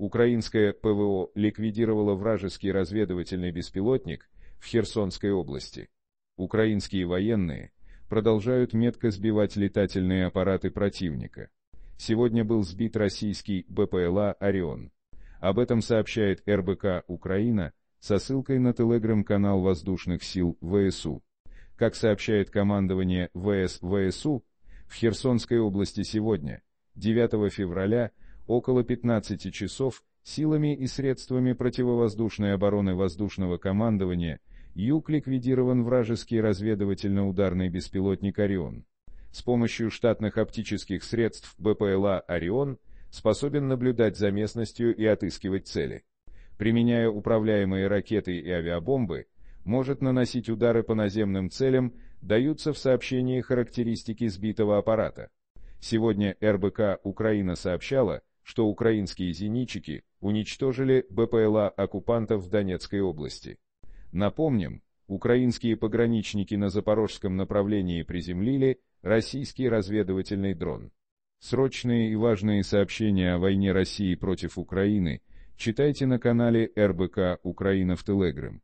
Украинское ПВО ликвидировало вражеский разведывательный беспилотник в Херсонской области. Украинские военные продолжают метко сбивать летательные аппараты противника. Сегодня был сбит российский БПЛА «Орион». Об этом сообщает РБК «Украина» со ссылкой на телеграм-канал воздушных сил ВСУ. Как сообщает командование ВС ВСУ, в Херсонской области сегодня, 9 февраля, около 15 часов силами и средствами противовоздушной обороны воздушного командования Юг ликвидирован вражеский разведывательно-ударный беспилотник «Орион». С помощью штатных оптических средств БПЛА «Орион» способен наблюдать за местностью и отыскивать цели. Применяя управляемые ракеты и авиабомбы, может наносить удары по наземным целям, даются в сообщении характеристики сбитого аппарата. Сегодня РБК Украина сообщала, что украинские зенитчики уничтожили БПЛА оккупантов в Донецкой области. Напомним, украинские пограничники на запорожском направлении приземлили российский разведывательный дрон. Срочные и важные сообщения о войне России против Украины читайте на канале РБК «Украина в Телеграм».